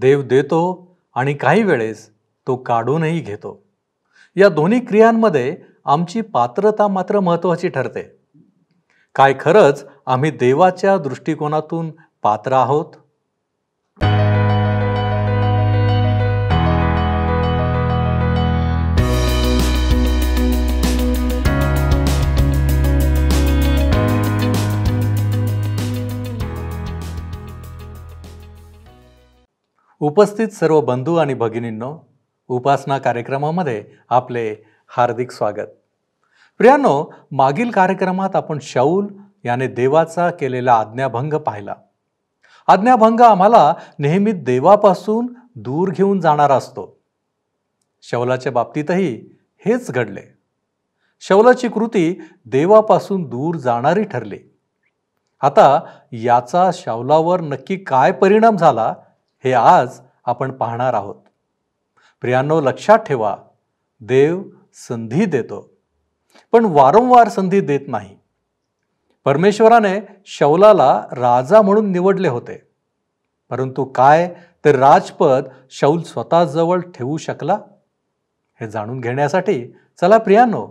देव देतो आणि काही वेळेस तो काढूनही घेतो या दोन्ही क्रियांमध्ये आमची पात्रता मात्र महत्त्वाची ठरते काय खरंच आम्ही देवाच्या दृष्टिकोनातून पात्र आहोत उपस्थित सर्व बंधू आणि भगिनींनो उपासना कार्यक्रमामध्ये आपले हार्दिक स्वागत प्रियानो मागील कार्यक्रमात आपण शाऊल याने देवाचा केलेला आज्ञाभंग पाहिला आज्ञाभंग आम्हाला नेहमी देवापासून दूर घेऊन जाणारा असतो शौलाच्या बाबतीतही हेच घडले शौलाची कृती देवापासून दूर जाणारी ठरली आता याचा शौलावर नक्की काय परिणाम झाला हे आज आपण पाहणार आहोत प्रियांनो लक्षात ठेवा देव संधी देतो पण वारंवार संधी देत नाही परमेश्वराने शौलाला राजा म्हणून निवडले होते परंतु काय तर राजपद शौल स्वतःजवळ ठेवू शकला हे जाणून घेण्यासाठी चला प्रियानो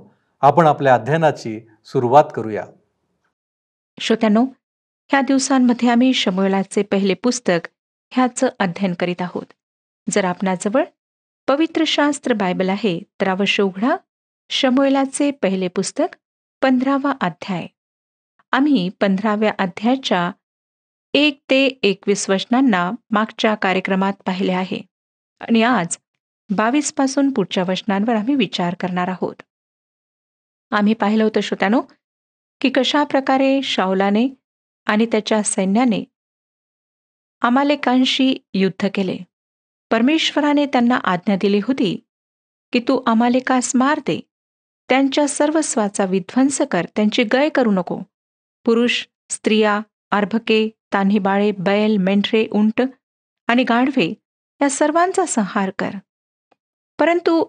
आपण आपल्या अध्ययनाची सुरुवात करूया श्रोत्यानो ह्या दिवसांमध्ये आम्ही शमोलाचे पहिले पुस्तक ह्याचं अध्ययन करीत आहोत जर आपणाजवळ पवित्र शास्त्र बायबल आहे तर अवश्य उघडा शमोलाचे पहिले पुस्तक पंधरावा अध्याय आम्ही पंधराव्या अध्यायाच्या एक ते एकवीस वचनांना मागच्या कार्यक्रमात पाहिले आहे आणि आज बावीस पासून पुढच्या वचनांवर आम्ही विचार करणार आहोत आम्ही पाहिलं होतं श्रोत्यानो की कशा प्रकारे शावलाने आणि त्याच्या सैन्याने अमालेकांशी युद्ध केले परमेश्वराने त्यांना आज्ञा दिली होती की तू अमालेकास मार दे त्यांच्या सर्वस्वाचा विध्वंस कर त्यांची गय करू नको पुरुष स्त्रिया अर्भके तान्हीबाळे बैल मेंढरे उंट आणि गाढवे या सर्वांचा संहार कर परंतु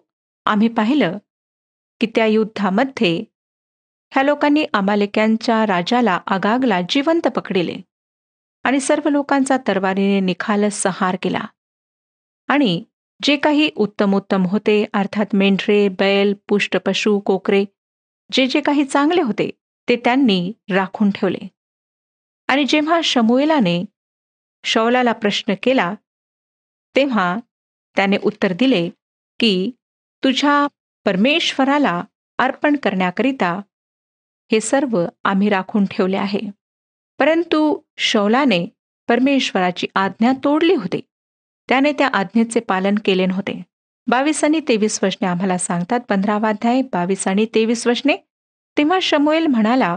आम्ही पाहिलं की त्या युद्धामध्ये ह्या लोकांनी अमालेक्यांच्या राजाला आगागला जिवंत पकडले आणि सर्व लोकांचा तरवारीने निखाल सहार केला आणि जे काही उत्तमोत्तम होते अर्थात मेंढरे बैल पुष्ट पशु कोकरे जे जे काही चांगले होते ते त्यांनी राखून ठेवले आणि जेव्हा शमुएलाने शौलाला प्रश्न केला तेव्हा त्याने उत्तर दिले की तुझ्या परमेश्वराला अर्पण करण्याकरिता हे सर्व आम्ही राखून ठेवले आहे परंतु शौलाने परमेश्वराची आज्ञा तोडली होती त्याने त्या आज्ञेचे पालन केले नव्हते बावीस आणि तेवीस वशने आम्हाला सांगतात पंधरावाध्याय बावीस आणि तेवीस वशने तेव्हा शमुएल म्हणाला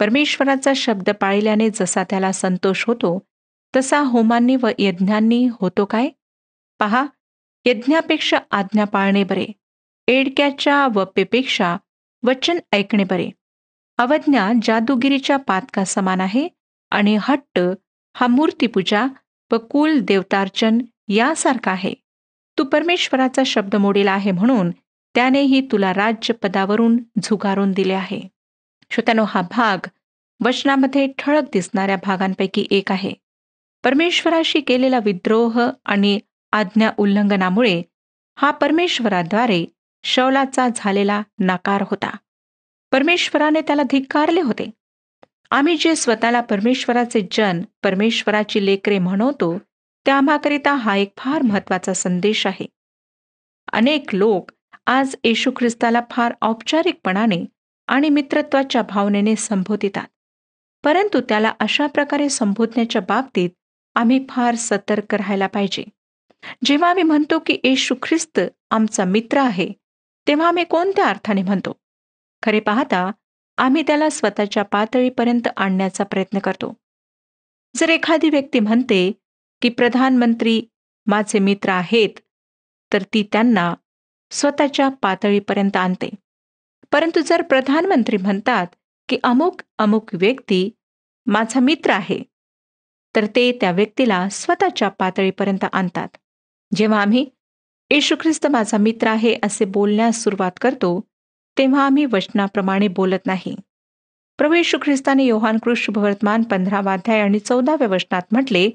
परमेश्वराचा शब्द पाळल्याने जसा त्याला संतोष होतो तसा होमांनी व यज्ञांनी होतो काय पहा यज्ञापेक्षा आज्ञा पाळणे बरे एडक्याच्या वपेपेक्षा वचन ऐकणे बरे अवज्ञा जादूगिरीच्या पातका समान आहे आणि हट्ट हा मूर्तीपूजा व कुल देवतार्चन यासारखा आहे तू परमेश्वराचा शब्द मोडीला आहे म्हणून त्यानेही तुला राज्यपदावरून झुगारून दिले आहे श्रोत्यानो हा भाग वचनामध्ये ठळक दिसणाऱ्या भागांपैकी एक आहे परमेश्वराशी केलेला विद्रोह आणि आज्ञा उल्लंघनामुळे हा परमेश्वराद्वारे शौलाचा झालेला नाकार होता परमेश्वराने त्याला धिक्कारले होते आम्ही जे स्वतःला परमेश्वराचे जन परमेश्वराची लेकरे म्हणवतो त्यामाकरिता हा एक फार महत्वाचा संदेश आहे अनेक लोक आज येशू ख्रिस्ताला फार औपचारिकपणाने आणि मित्रत्वाच्या भावनेने संबोधितात परंतु त्याला अशा प्रकारे संबोधण्याच्या बाबतीत आम्ही फार सतर्क राहायला पाहिजे जेव्हा आम्ही म्हणतो की येशू ख्रिस्त आमचा मित्र आहे तेव्हा आम्ही कोणत्या अर्थाने म्हणतो खरे पाहता आम्ही त्याला स्वतःच्या पातळीपर्यंत आणण्याचा प्रयत्न करतो जर एखादी व्यक्ती म्हणते की प्रधानमंत्री माझे मित्र आहेत तर ती त्यांना स्वतःच्या पातळीपर्यंत आणते परंतु जर प्रधानमंत्री म्हणतात की अमुक अमुक व्यक्ती माझा मित्र आहे तर ते त्या व्यक्तीला स्वतःच्या पातळीपर्यंत आणतात जेव्हा आम्ही येशू ख्रिस्त माझा मित्र आहे असे बोलण्यास सुरुवात करतो तेव्हा आम्ही वचनाप्रमाणे बोलत नाही प्रभू यशू ख्रिस्ताने योहान कृष्ण पंधरा अध्याय आणि चौदाव्या वचनात म्हटले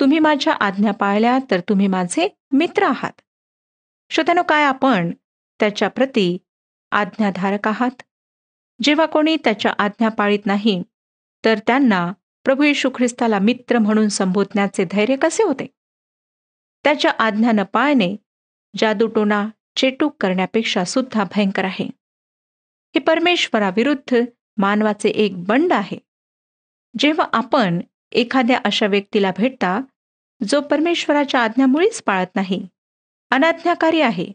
तुम्ही माझ्या आज्ञा पाळल्या तर तुम्ही माझे मित्र आहात श्रोत्यानो काय आपण त्याच्या प्रती आज्ञाधारक आहात जेव्हा कोणी त्याच्या आज्ञा पाळीत नाही तर त्यांना प्रभू येशू ख्रिस्ताला मित्र म्हणून संबोधण्याचे धैर्य कसे होते त्याच्या आज्ञा न पाळणे जादूटोना चेटूक करण्यापेक्षा सुद्धा भयंकर आहे हे परमेश्वराविरुद्ध मानवाचे एक बंड आहे जेव्हा आपण एखाद्या अशा व्यक्तीला भेटता जो परमेश्वराच्या आज्ञामुळेच पाळत नाही अनाज्ञाकारी आहे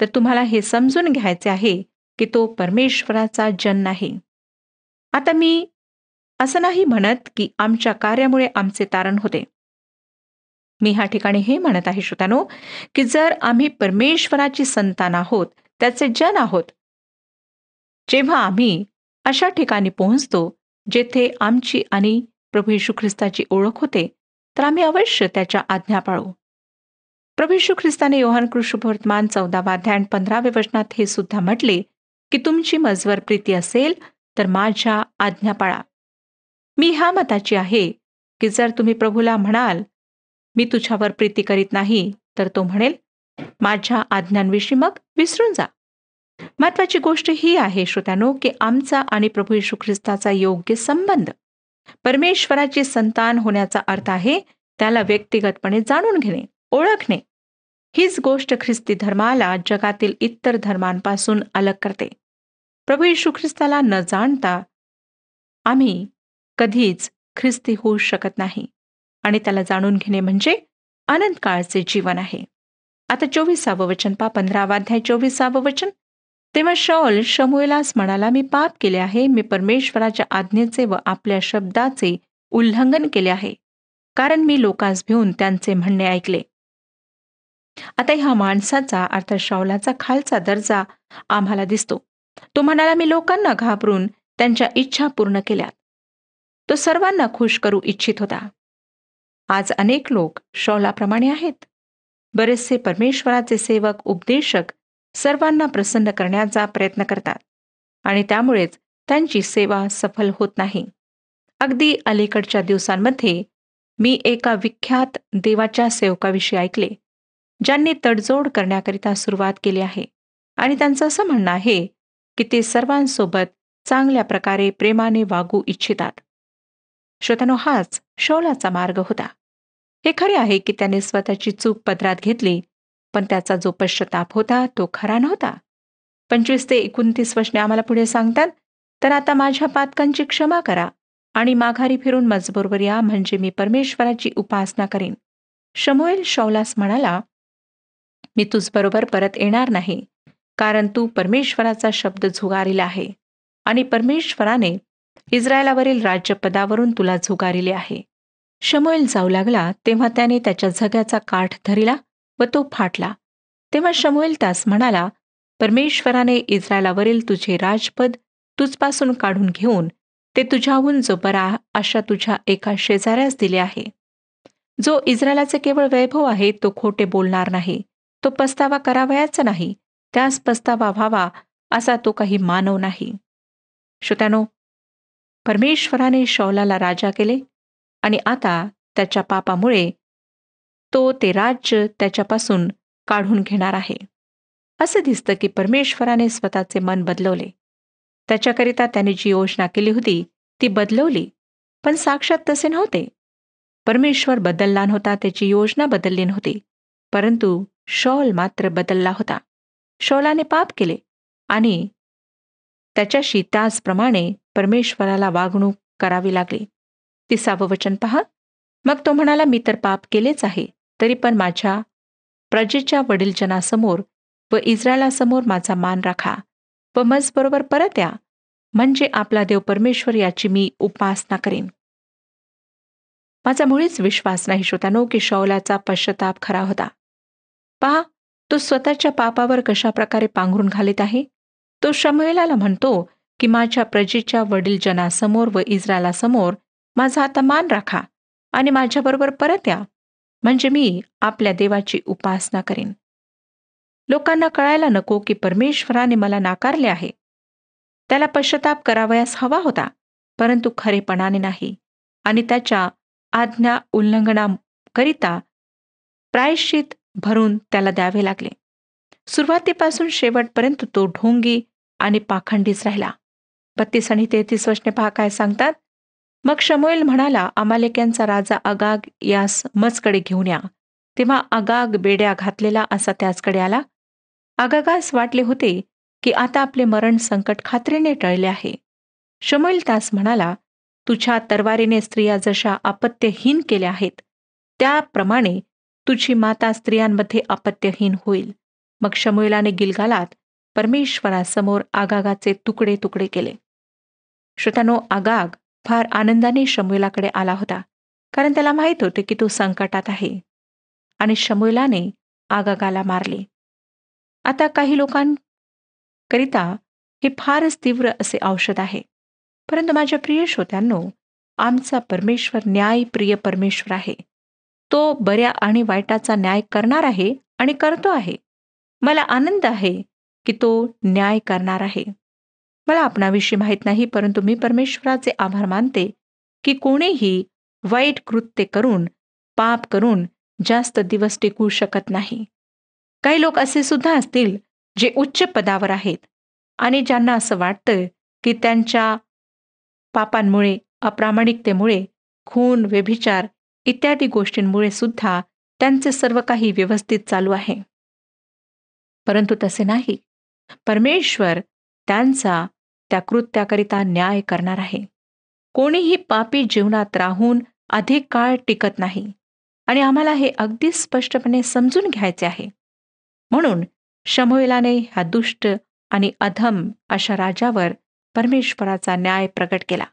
तर तुम्हाला हे समजून घ्यायचे आहे की तो परमेश्वराचा जन नाही आता मी असं नाही म्हणत की आमच्या कार्यामुळे आमचे तारण होते मी ह्या ठिकाणी हे म्हणत आहे श्रोतानो की जर आम्ही परमेश्वराची संतान आहोत त्याचे जन आहोत जेव्हा आम्ही अशा ठिकाणी पोहोचतो जेथे आमची आणि प्रभू येशू ख्रिस्ताची ओळख होते तर आम्ही अवश्य त्याच्या आज्ञा पाळू प्रभू येशू ख्रिस्ताने योहान कृष्णवर्तमान चौदावा ध्यान पंधराव्या वचनात हे सुद्धा म्हटले की तुमची मजवर प्रीती असेल तर माझ्या आज्ञा पाळा मी ह्या मताची आहे की जर तुम्ही प्रभूला म्हणाल मी तुझ्यावर प्रीती करीत नाही तर तो म्हणेल माझ्या आज्ञांविषयी मग विसरून जा महत्वाची गोष्ट ही आहे श्रोत्यानो की आमचा आणि प्रभू येशू ख्रिस्ताचा योग्य संबंध परमेश्वराची संतान होण्याचा अर्थ आहे त्याला व्यक्तिगतपणे जाणून घेणे ओळखणे हीच गोष्ट ख्रिस्ती धर्माला जगातील इतर धर्मांपासून अलग करते प्रभू येशू ख्रिस्ताला न जाणता आम्ही कधीच ख्रिस्ती होऊ शकत नाही आणि त्याला जाणून घेणे म्हणजे अनंत काळचे जीवन आहे आता चोवीसावं वचन पा पंधरावाध्याय चोवीसावं वचन तेव्हा शौल शमुएलास म्हणाला मी पाप केले आहे मी परमेश्वराच्या आज्ञेचे व आपल्या शब्दाचे उल्लंघन केले आहे कारण मी लोकांस भिवून त्यांचे म्हणणे ऐकले आता ह्या माणसाचा अर्थात शौलाचा खालचा दर्जा आम्हाला दिसतो तो म्हणाला मी लोकांना घाबरून त्यांच्या इच्छा पूर्ण केल्या तो सर्वांना खुश करू इच्छित होता आज अनेक लोक शौलाप्रमाणे आहेत बरेचसे परमेश्वराचे सेवक उपदेशक सर्वांना प्रसन्न करण्याचा प्रयत्न करतात आणि त्यामुळेच त्यांची सेवा सफल होत नाही अगदी अलीकडच्या दिवसांमध्ये मी एका विख्यात देवाच्या सेवकाविषयी ऐकले ज्यांनी तडजोड करण्याकरिता सुरुवात केली आहे आणि त्यांचं असं म्हणणं आहे की ते सर्वांसोबत चांगल्या प्रकारे प्रेमाने वागू इच्छितात श्रोत्यानो हाच शौलाचा मार्ग होता हे खरे आहे की त्याने स्वतःची चूक पदरात घेतली पण त्याचा जो पश्चताप होता तो खरा नव्हता पंचवीस ते एकोणतीस वचने आम्हाला पुढे सांगतात तर आता माझ्या पातकांची क्षमा करा आणि माघारी फिरून मजबरोबर या म्हणजे मी परमेश्वराची उपासना करीन शमोएल शौलास म्हणाला मी तुझबरोबर परत येणार नाही कारण तू परमेश्वराचा शब्द झुगारिला आहे आणि परमेश्वराने इस्रायलावरील राज्यपदावरून तुला झुगारिले आहे शमुएल जाऊ लागला तेव्हा त्याने त्याच्या झग्याचा काठ धरिला व तो फाटला तेव्हा शमुएल त्यास म्हणाला परमेश्वराने इस्रायलावरील तुझे राजपद तुझपासून काढून घेऊन ते तुझ्याहून जो बरा अशा तुझ्या एका शेजाऱ्यास दिले आहे जो इस्रायलाचे केवळ वैभव आहे तो खोटे बोलणार नाही तो पस्तावा करावयाच नाही त्यास पस्तावा व्हावा असा तो काही मानव नाही श्रोत्यानो परमेश्वराने शौलाला राजा केले आणि आता त्याच्या पापामुळे तो ते राज्य त्याच्यापासून काढून घेणार आहे असं दिसतं की परमेश्वराने स्वतःचे मन बदलवले त्याच्याकरिता त्याने जी योजना केली होती ती बदलवली पण साक्षात तसे नव्हते परमेश्वर बदलला नव्हता त्याची योजना बदलली नव्हती परंतु शौल मात्र बदलला होता शौलाने पाप केले आणि त्याच्याशी त्याचप्रमाणे परमेश्वराला वागणूक करावी लागली तिसावं वचन पहा मग तो म्हणाला मी तर पाप केलेच आहे तरी पण माझ्या प्रजेच्या वडीलजनासमोर व इस्रायलासमोर माझा मान राखा व मजबरोबर परत या म्हणजे आपला देव परमेश्वर याची मी उपासना करेन माझा मुळीच विश्वास नाही श्रोतानो की शौलाचा पश्चाताप खरा होता पहा तो स्वतःच्या पापावर कशा प्रकारे पांघरून घालीत आहे तो शमवेलाला म्हणतो की माझ्या प्रजेच्या वडीलजनासमोर व इस्रायलासमोर माझा आता मान राखा आणि माझ्याबरोबर परत या म्हणजे मी आपल्या देवाची उपासना करीन लोकांना कळायला नको की परमेश्वराने मला नाकारले आहे त्याला पश्चाताप करावयास हवा होता परंतु खरेपणाने नाही आणि त्याच्या आज्ञा उल्लंघनाकरिता प्रायश्चित भरून त्याला द्यावे लागले सुरुवातीपासून शेवटपर्यंत तो ढोंगी आणि पाखंडीच राहिला बत्तीस आणि तेहतीस वचने पहा काय सांगतात मग शमोईल म्हणाला अमालेक्यांचा राजा आगाग यास मजकडे घेऊन या तेव्हा आगाग बेड्या घातलेला असा त्याचकडे आला आगागास वाटले होते की आता आपले मरण संकट खात्रीने टळले आहे शमोईल तास म्हणाला तुझ्या तरवारीने स्त्रिया जशा अपत्यहीन केल्या आहेत त्याप्रमाणे तुझी माता स्त्रियांमध्ये अपत्यहीन होईल मग शमुएलाने गिलगालात परमेश्वरासमोर आगागाचे तुकडे तुकडे केले श्रोतानो आगाग फार आनंदाने शमुलाकडे आला होता कारण त्याला माहीत होते की तो संकटात आहे आणि शमुलाने आगागाला मारले आता काही लोकांकरिता हे फारच तीव्र असे औषध आहे परंतु माझ्या प्रिय श्रोत्यांनो आमचा परमेश्वर न्यायप्रिय परमेश्वर आहे तो बऱ्या आणि वाईटाचा न्याय करणार आहे आणि करतो आहे मला आनंद आहे की तो न्याय करणार आहे मला आपणाविषयी माहीत नाही परंतु मी परमेश्वराचे आभार मानते की कोणीही वाईट कृत्य करून पाप करून जास्त दिवस टिकू शकत नाही काही लोक असे सुद्धा असतील जे उच्च पदावर आहेत आणि ज्यांना असं वाटतं की त्यांच्या पापांमुळे अप्रामाणिकतेमुळे खून व्यभिचार इत्यादी गोष्टींमुळे सुद्धा त्यांचे सर्व काही व्यवस्थित चालू आहे परंतु तसे नाही परमेश्वर त्यांचा त्या कृत्याकरिता न्याय करणार आहे कोणीही पापी जीवनात राहून अधिक काळ टिकत नाही आणि आम्हाला हे अगदी स्पष्टपणे समजून घ्यायचे आहे म्हणून शमोलाने हा दुष्ट आणि अधम अशा राजावर परमेश्वराचा न्याय प्रकट केला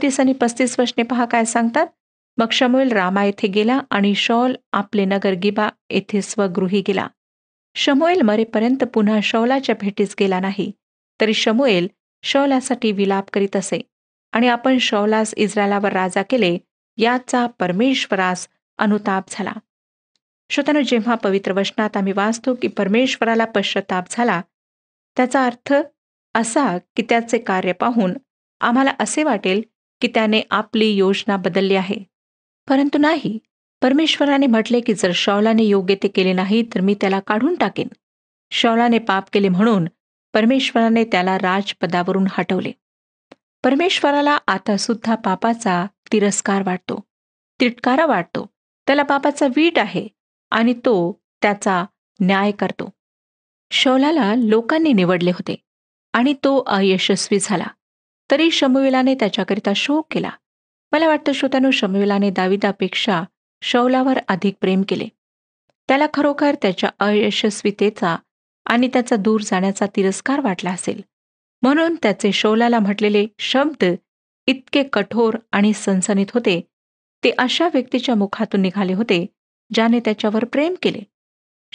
चौतीस आणि पस्तीस वशने पहा काय सांगतात मग शमूएल रामा येथे गेला आणि शौल आपले नगर गिबा येथे स्वगृही गेला शमूएल मरेपर्यंत पुन्हा शौलाच्या भेटीस गेला नाही तरी शमूएल शौलासाठी विलाप करीत असे आणि आपण शौलास इस्रायलावर राजा केले याचा परमेश्वरास अनुताप झाला श्रोतनु जेव्हा पवित्र वचनात आम्ही वाचतो की परमेश्वराला पश्चाताप झाला त्याचा अर्थ असा की त्याचे कार्य पाहून आम्हाला असे वाटेल की त्याने आपली योजना बदलली आहे परंतु नाही परमेश्वराने म्हटले की जर शौलाने योग्य ते केले नाही तर मी त्याला काढून टाकेन शौलाने पाप केले म्हणून परमेश्वराने त्याला राजपदावरून हटवले परमेश्वराला आता सुद्धा पापाचा तिरस्कार वाटतो तिटकारा वाटतो त्याला पापाचा वीट आहे आणि तो त्याचा न्याय करतो शौलाला लोकांनी निवडले होते आणि तो अयशस्वी झाला तरी शमुविलाने त्याच्याकरिता शोक केला मला वाटतं श्रोत्यानो शमुविलाने दाविदापेक्षा शौलावर अधिक प्रेम केले त्याला खरोखर त्याच्या अयशस्वीतेचा आणि त्याचा दूर जाण्याचा तिरस्कार वाटला असेल म्हणून त्याचे शौलाला म्हटलेले शब्द इतके कठोर आणि सनसनीत होते ते अशा व्यक्तीच्या मुखातून निघाले होते ज्याने त्याच्यावर प्रेम केले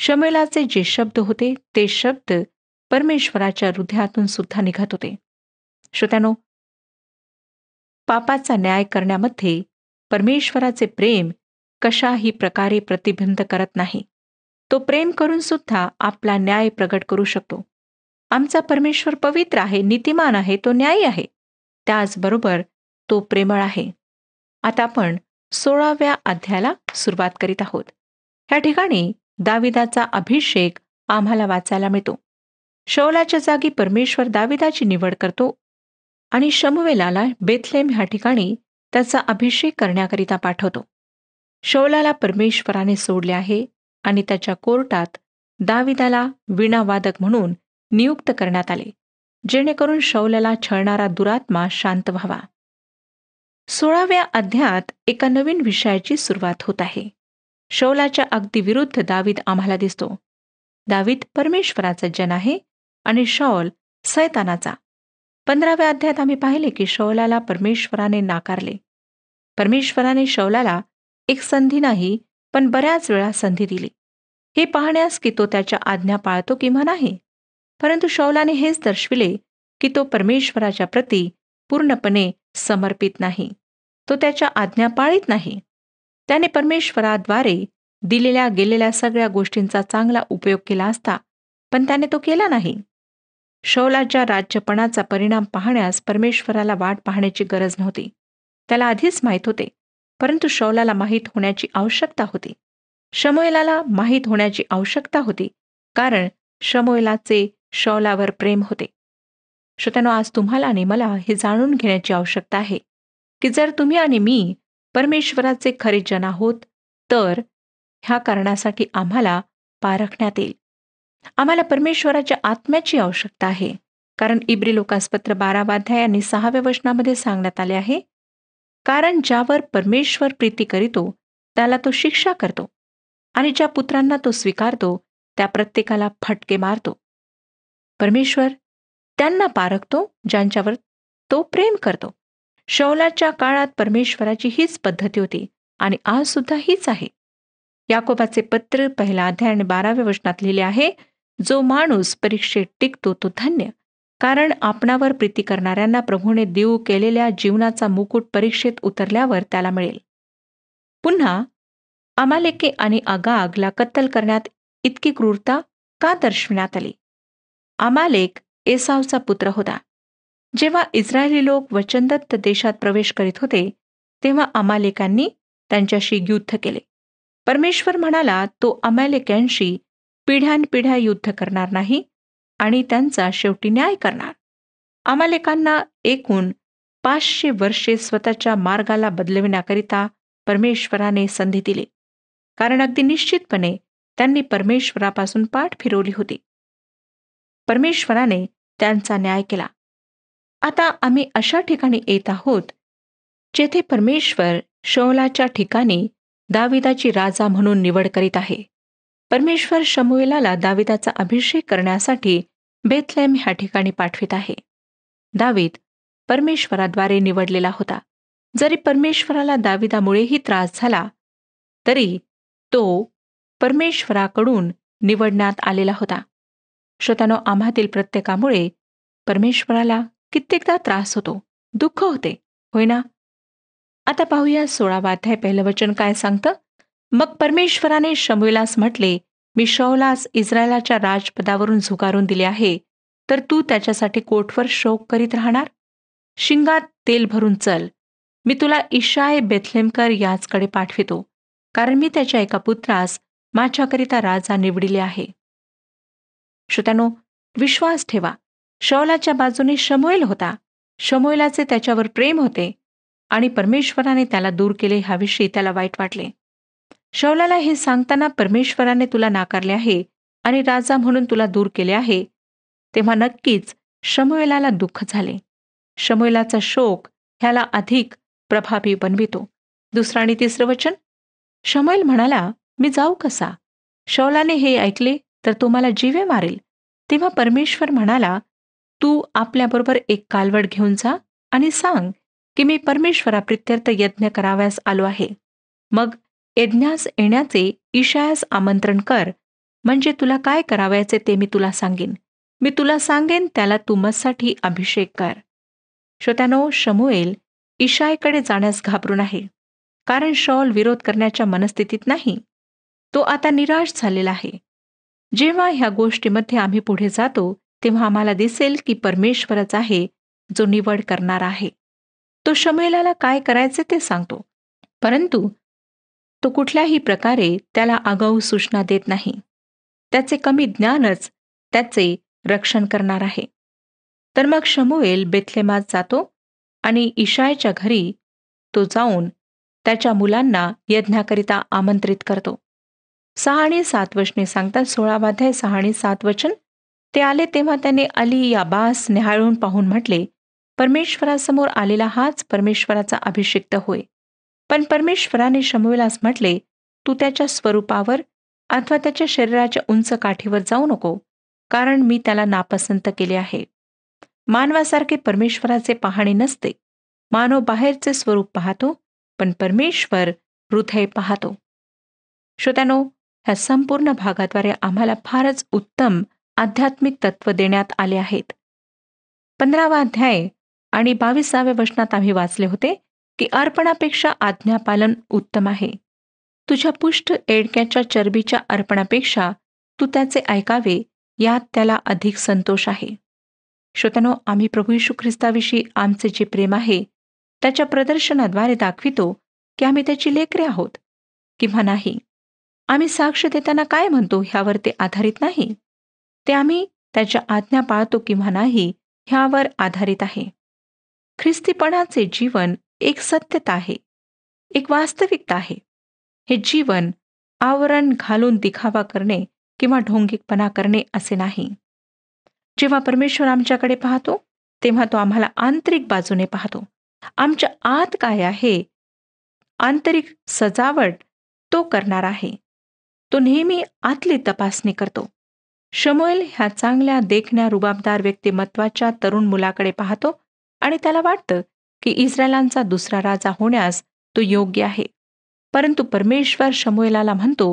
शमेलाचे जे शब्द होते ते शब्द परमेश्वराच्या हृदयातून सुद्धा निघत होते श्रोत्यानो पापाचा न्याय करण्यामध्ये परमेश्वराचे प्रेम कशाही प्रकारे प्रतिबिंब करत नाही तो प्रेम करून सुद्धा आपला न्याय प्रगट करू शकतो आमचा परमेश्वर पवित्र आहे नीतिमान आहे तो न्यायी आहे त्याचबरोबर तो प्रेमळ आहे आता आपण सोळाव्या अध्यायाला सुरुवात करीत आहोत ह्या ठिकाणी दाविदाचा अभिषेक आम्हाला वाचायला मिळतो शौलाच्या जागी परमेश्वर दाविदाची निवड करतो आणि शमवेलाला बेथलेम ह्या ठिकाणी त्याचा अभिषेक करण्याकरिता पाठवतो शौलाला परमेश्वराने सोडले आहे आणि त्याच्या कोर्टात दाविदाला विणावादक म्हणून नियुक्त करण्यात आले जेणेकरून शौलाला छळणारा दुरात्मा शांत व्हावा सोळाव्या अध्यात एका नवीन विषयाची सुरुवात होत आहे शौलाच्या अगदी विरुद्ध दावीद आम्हाला दिसतो दावीद परमेश्वराचा जन आहे आणि शौल सैतानाचा पंधराव्या अध्यायात आम्ही पाहिले की शौलाला परमेश्वराने नाकारले परमेश्वराने शौलाला एक संधी नाही पण बऱ्याच वेळा संधी दिली हे पाहण्यास की तो त्याच्या आज्ञा पाळतो किंवा नाही परंतु शौलाने हेच दर्शविले की तो परमेश्वराच्या प्रती पूर्णपणे समर्पित नाही तो त्याच्या आज्ञा पाळीत नाही त्याने परमेश्वराद्वारे दिलेल्या गेलेल्या सगळ्या गोष्टींचा चांगला उपयोग केला असता पण त्याने तो केला नाही शौलाच्या राज्यपणाचा परिणाम पाहण्यास परमेश्वराला वाट पाहण्याची गरज नव्हती त्याला आधीच माहीत होते परंतु शौलाला माहीत होण्याची आवश्यकता होती शमोयलाला माहीत होण्याची आवश्यकता होती कारण शमोयलाचे शौलावर प्रेम होते श्रोत्यानो आज तुम्हाला आणि मला हे जाणून घेण्याची आवश्यकता आहे की जर तुम्ही आणि मी परमेश्वराचे खरे जन आहोत तर ह्या कारणासाठी आम्हाला पारखण्यात येईल आम्हाला परमेश्वराच्या आत्म्याची आवश्यकता आहे कारण इब्री लोकासपत्र बारावाध्याय आणि सहाव्या वचनामध्ये सांगण्यात आले आहे कारण ज्यावर परमेश्वर प्रीती करीतो त्याला तो शिक्षा करतो आणि ज्या पुत्रांना तो स्वीकारतो त्या प्रत्येकाला फटके मारतो परमेश्वर त्यांना पारखतो ज्यांच्यावर तो प्रेम करतो शौलाच्या काळात परमेश्वराची हीच पद्धती होती आणि आज सुद्धा हीच आहे याकोबाचे पत्र पहिला अध्याय आणि बाराव्या वचनात लिहिले आहे जो माणूस परीक्षेत टिकतो तो धन्य कारण आपणावर प्रीती करणाऱ्यांना प्रभूने देऊ केलेल्या जीवनाचा मुकुट परीक्षेत उतरल्यावर त्याला मिळेल पुन्हा अमालेके आणि आगागला कत्तल करण्यात इतकी क्रूरता का दर्शविण्यात आली अमालेक एसावचा पुत्र होता जेव्हा इस्रायली लोक वचनदत्त देशात प्रवेश करीत होते तेव्हा अमालेकांनी त्यांच्याशी युद्ध केले परमेश्वर म्हणाला तो अमालेक्यांशी पिढ्यानपिढ्या युद्ध करणार नाही आणि त्यांचा शेवटी न्याय करणार आमालेकांना एकूण पाचशे वर्षे स्वतःच्या मार्गाला बदलविण्याकरिता परमेश्वराने संधी दिली कारण अगदी निश्चितपणे त्यांनी परमेश्वरापासून पाठ फिरवली होती परमेश्वराने त्यांचा न्याय केला आता आम्ही अशा ठिकाणी येत आहोत जेथे परमेश्वर शौलाच्या ठिकाणी दाविदाची राजा म्हणून निवड करीत आहे परमेश्वर शमुएलाला दाविदाचा अभिषेक करण्यासाठी बेथलेम ह्या ठिकाणी पाठवित आहे दावीद परमेश्वराद्वारे निवडलेला होता जरी परमेश्वराला दाविदामुळेही त्रास झाला तरी तो परमेश्वराकडून निवडण्यात आलेला होता श्रोतानो आम्हातील प्रत्येकामुळे परमेश्वराला कित्येकदा त्रास होतो दुःख होते होय ना आता पाहूया सोळावा अध्याय पहिलं वचन काय सांगतं मग परमेश्वराने शमुलास म्हटले मी शौलास इस्रायलाच्या राजपदावरून झुगारून दिले आहे तर तू त्याच्यासाठी कोठवर शोक करीत राहणार शिंगात तेल भरून चल मी तुला इशाय बेथलेमकर याचकडे पाठवितो कारण मी त्याच्या एका पुत्रास माझ्याकरिता राजा निवडिले आहे श्रोत्यानो विश्वास ठेवा शौलाच्या बाजूने शमोएल होता शमोयलाचे त्याच्यावर प्रेम होते आणि परमेश्वराने त्याला दूर केले ह्याविषयी त्याला वाईट वाटले शौलाला हे सांगताना परमेश्वराने तुला नाकारले आहे आणि राजा म्हणून तुला दूर केले आहे तेव्हा नक्कीच शमुएलाला दुःख झाले शमुएलाचा शोक ह्याला अधिक प्रभावी बनवितो दुसरं आणि तिसरं वचन शमुएल म्हणाला मी जाऊ कसा शौलाने हे ऐकले तर तो मला जीवे मारेल तेव्हा परमेश्वर म्हणाला तू आपल्याबरोबर एक कालवड घेऊन जा आणि सांग की मी परमेश्वरा प्रित्यर्थ यज्ञ करावयास आलो आहे मग यज्ञास येण्याचे ईशायास आमंत्रण कर म्हणजे तुला काय करावायचे ते मी तुला सांगेन मी तुला सांगेन त्याला तुमसाठी अभिषेक कर श्रोत्यानो शमुएल ईशायकडे जाण्यास घाबरून आहे कारण शॉल विरोध करण्याच्या मनस्थितीत नाही तो आता निराश झालेला आहे जेव्हा ह्या गोष्टीमध्ये आम्ही पुढे जातो तेव्हा आम्हाला दिसेल की परमेश्वरच आहे जो निवड करणार आहे तो शमुएलाला काय करायचे ते सांगतो परंतु तो कुठल्याही प्रकारे त्याला आगाऊ सूचना देत नाही त्याचे कमी ज्ञानच त्याचे रक्षण करणार आहे तर मग शमुएल बेथलेमात जातो आणि ईशायच्या घरी तो जाऊन त्याच्या मुलांना यज्ञाकरिता आमंत्रित करतो सहा आणि सात वचने सांगतात सोळावाध्याय सहा आणि सात वचन ते आले तेव्हा त्याने अली या बास निहाळून पाहून म्हटले परमेश्वरासमोर आलेला हाच परमेश्वराचा अभिषिक्त होय पण परमेश्वराने शमवेलास म्हटले तू त्याच्या स्वरूपावर अथवा त्याच्या शरीराच्या उंच काठीवर जाऊ नको कारण मी त्याला नापसंत केले आहे मानवासारखे परमेश्वराचे पाहणे नसते मानव बाहेरचे स्वरूप पाहतो पण परमेश्वर हृदय पाहतो श्रोत्यानो ह्या संपूर्ण भागाद्वारे आम्हाला फारच उत्तम आध्यात्मिक तत्व देण्यात आले आहेत पंधरावा अध्याय आणि बावीसाव्या वचनात आम्ही वाचले होते की अर्पणापेक्षा आज्ञापालन उत्तम आहे तुझ्या पुष्ट एडक्याच्या चरबीच्या अर्पणापेक्षा तू त्याचे ऐकावे यात त्याला अधिक संतोष आहे श्रोतनो आम्ही प्रभू यशू ख्रिस्ताविषयी आमचे जे प्रेम आहे त्याच्या प्रदर्शनाद्वारे दाखवितो की आम्ही त्याची लेकरे आहोत किंवा नाही आम्ही साक्ष देताना काय म्हणतो ह्यावर ते आधारित नाही ते आम्ही त्याच्या आज्ञा पाळतो किंवा नाही ह्यावर आधारित आहे ख्रिस्तीपणाचे जीवन एक सत्यता आहे एक वास्तविकता आहे हे जीवन आवरण घालून दिखावा करणे किंवा ढोंगिकपणा करणे असे नाही जेव्हा परमेश्वर आमच्याकडे पाहतो तेव्हा तो आम्हाला आंतरिक बाजूने पाहतो आमच्या आत काय आहे आंतरिक सजावट तो करणार आहे तो नेहमी आतली तपासणी करतो शमोल ह्या चांगल्या देखण्या रुबाबदार व्यक्तिमत्वाच्या तरुण मुलाकडे पाहतो आणि त्याला वाटतं की इस्रायलांचा दुसरा राजा होण्यास तो योग्य आहे परंतु परमेश्वर शमुएलाला म्हणतो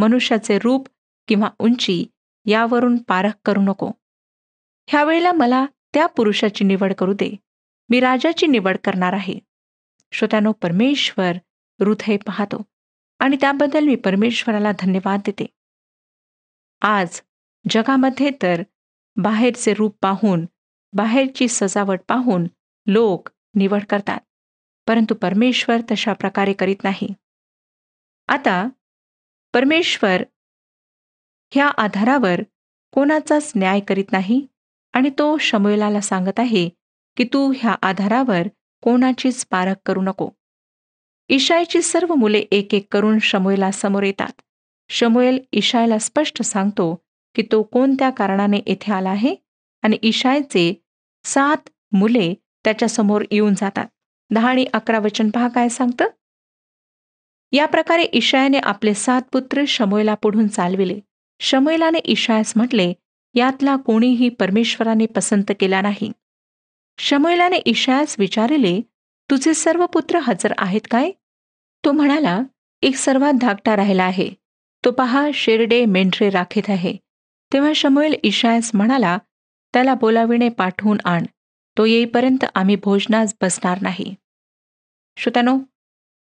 मनुष्याचे रूप किंवा उंची यावरून पारख करू नको ह्यावेळेला मला त्या पुरुषाची निवड करू दे मी राजाची निवड करणार आहे श्रोत्यानो परमेश्वर हृदय पाहतो आणि त्याबद्दल मी परमेश्वराला धन्यवाद देते आज जगामध्ये तर बाहेरचे रूप पाहून बाहेरची सजावट पाहून लोक निवड करतात परंतु परमेश्वर तशा प्रकारे करीत नाही आता परमेश्वर ह्या आधारावर कोणाचाच न्याय करीत नाही आणि तो शमुलाला सांगत आहे की तू ह्या आधारावर कोणाचीच पारख करू नको ईशायची सर्व मुले एक एक करून शमुएला समोर येतात शमुएल ईशायला स्पष्ट सांगतो की तो कोणत्या कारणाने येथे आला आहे आणि ईशायचे सात मुले त्याच्यासमोर येऊन जातात दहा आणि अकरा वचन पहा काय सांगतं या प्रकारे ईशायाने आपले सात पुत्र शमोयला पुढून चालविले शमोयलाने ईशायास म्हटले यातला कोणीही परमेश्वराने पसंत केला नाही शमोयलाने ईशायास विचारले तुझे सर्व पुत्र हजर आहेत काय तो म्हणाला एक सर्वात धाकटा राहिला आहे तो पहा शेरडे मेंढरे राखीत आहे तेव्हा शमोएल ईशायास म्हणाला त्याला बोलाविणे पाठवून आण तो येईपर्यंत आम्ही भोजनास बसणार नाही श्रोत्यानो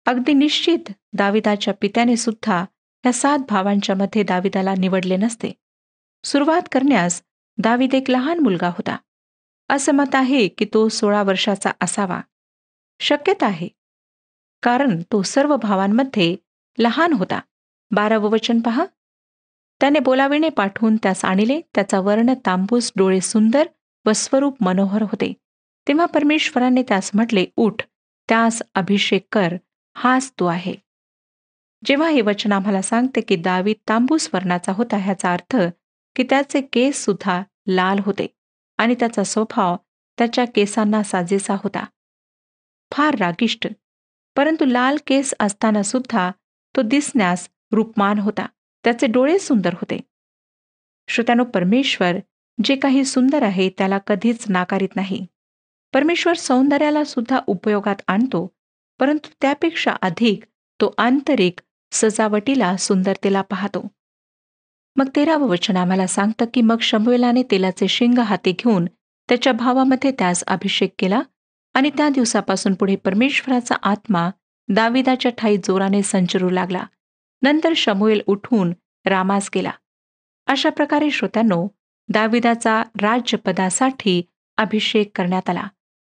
अगदी निश्चित दाविदाच्या पित्याने सुद्धा या सात भावांच्या मध्ये दाविदाला निवडले नसते सुरुवात करण्यास दाविद एक लहान मुलगा होता असं मत आहे की तो सोळा वर्षाचा असावा शक्यता आहे कारण तो सर्व भावांमध्ये लहान होता बारावं वचन पहा त्याने बोलाविणे पाठवून त्यास आणले त्याचा वर्ण तांबूस डोळे सुंदर व स्वरूप मनोहर होते तेव्हा परमेश्वराने त्यास म्हटले उठ त्यास अभिषेक कर हाच तो आहे जेव्हा हे वचन आम्हाला सांगते की दावी तांबू वर्णाचा होता ह्याचा अर्थ की त्याचे केस सुद्धा लाल होते आणि त्याचा स्वभाव त्याच्या केसांना साजेसा होता फार रागिष्ट परंतु लाल केस असताना सुद्धा तो दिसण्यास रूपमान होता त्याचे डोळे सुंदर होते श्रोत्यानो परमेश्वर जे काही सुंदर आहे त्याला कधीच नाकारित नाही परमेश्वर सौंदर्याला सुद्धा उपयोगात आणतो परंतु त्यापेक्षा अधिक तो आंतरिक सजावटीला सुंदरतेला पाहतो मग तेरावं वचन आम्हाला सांगतं की मग शंभुलाने तेलाचे शिंग हाती घेऊन त्याच्या भावामध्ये त्यास अभिषेक केला आणि त्या दिवसापासून पुढे परमेश्वराचा आत्मा दाविदाच्या ठाई जोराने संचरू लागला नंतर शमुएल उठून रामास गेला अशा प्रकारे श्रोत्यांनो दाविदाचा राज्यपदासाठी अभिषेक करण्यात आला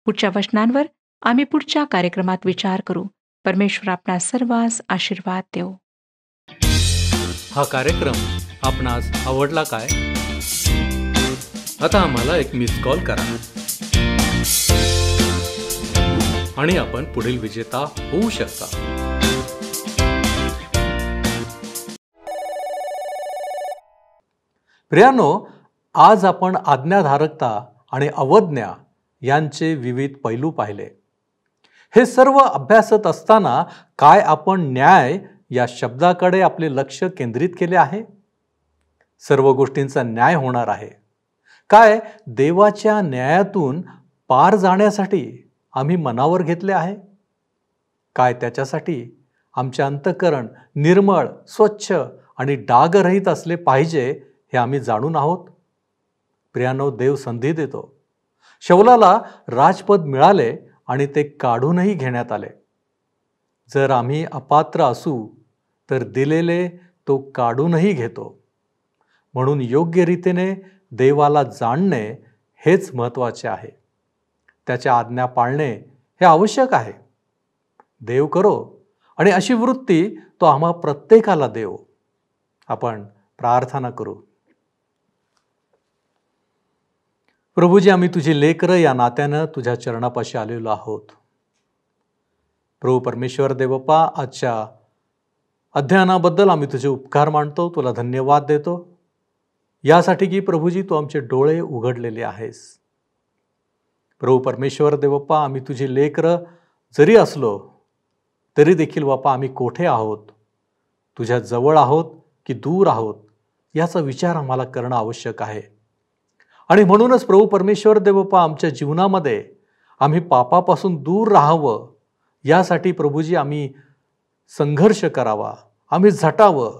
पुढच्या वचनांवर आम्ही पुढच्या कार्यक्रमात विचार करू परमेश्वर आपला सर्वांस आशीर्वाद देऊ हा कार्यक्रम आपणास आवडला काय आता आम्हाला एक मिस कॉल करा आणि आपण पुढील विजेता होऊ शकता प्रियानो आज आपण आज्ञाधारकता आणि अवज्ञा यांचे विविध पैलू पाहिले हे सर्व अभ्यासत असताना काय आपण न्याय या शब्दाकडे आपले लक्ष केंद्रित केले आहे सर्व गोष्टींचा न्याय होणार आहे काय देवाच्या न्यायातून पार जाण्यासाठी आम्ही मनावर घेतले आहे काय त्याच्यासाठी आमचे अंतकरण निर्मळ स्वच्छ आणि डागरहित असले पाहिजे हे आम्ही जाणून आहोत प्रियानो देव संधी देतो शौलाला राजपद मिळाले आणि ते काढूनही घेण्यात आले जर आम्ही अपात्र असू तर दिलेले तो काढूनही घेतो म्हणून योग्य रीतीने देवाला जाणणे हेच महत्त्वाचे आहे त्याच्या आज्ञा पाळणे हे आवश्यक आहे देव करो आणि अशी वृत्ती तो आम्हा प्रत्येकाला देव आपण प्रार्थना करू प्रभूजी आम्ही तुझी लेकरं या नात्यानं तुझ्या चरणापाशी आलेलो आहोत प्रभू परमेश्वर देवप्पा आजच्या अध्ययनाबद्दल आम्ही तुझे उपकार मानतो तुला धन्यवाद देतो यासाठी की प्रभूजी तू आमचे डोळे उघडलेले आहेस प्रभू परमेश्वर देवप्पा आम्ही तुझे लेकरं जरी असलो तरी देखील बाप्पा आम्ही कोठे आहोत तुझ्या जवळ आहोत की दूर आहोत याचा विचार आम्हाला करणं आवश्यक आहे आणि म्हणूनच प्रभू परमेश्वर देवप्पा आमच्या जीवनामध्ये आम्ही पापापासून दूर राहावं यासाठी प्रभूजी आम्ही संघर्ष करावा आम्ही झटावं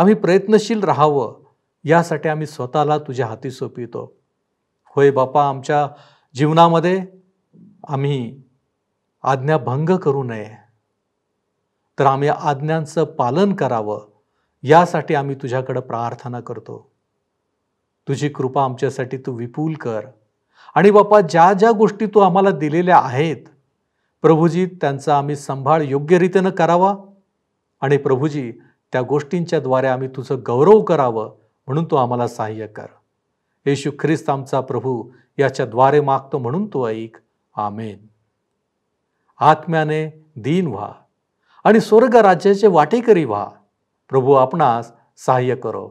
आम्ही प्रयत्नशील राहावं यासाठी आम्ही स्वतःला तुझ्या हाती सोपितो होय बापा आमच्या जीवनामध्ये आम्ही आज्ञाभंग करू नये तर आम्ही आज्ञांचं पालन करावं यासाठी आम्ही तुझ्याकडं प्रार्थना करतो तुझी कृपा आमच्यासाठी तू विपुल कर आणि बापा ज्या ज्या गोष्टी तू आम्हाला दिलेल्या आहेत प्रभूजी त्यांचा आम्ही सांभाळ योग्य रीतीनं करावा आणि प्रभूजी त्या गोष्टींच्याद्वारे आम्ही तुझं गौरव करावं म्हणून तू आम्हाला सहाय्य कर येशू ख्रिस्त आमचा प्रभू याच्याद्वारे मागतो म्हणून तू ऐक आमेन आत्म्याने दीन व्हा आणि स्वर्ग राज्याचे वाटेकरी व्हा प्रभू आपणास सहाय्य करो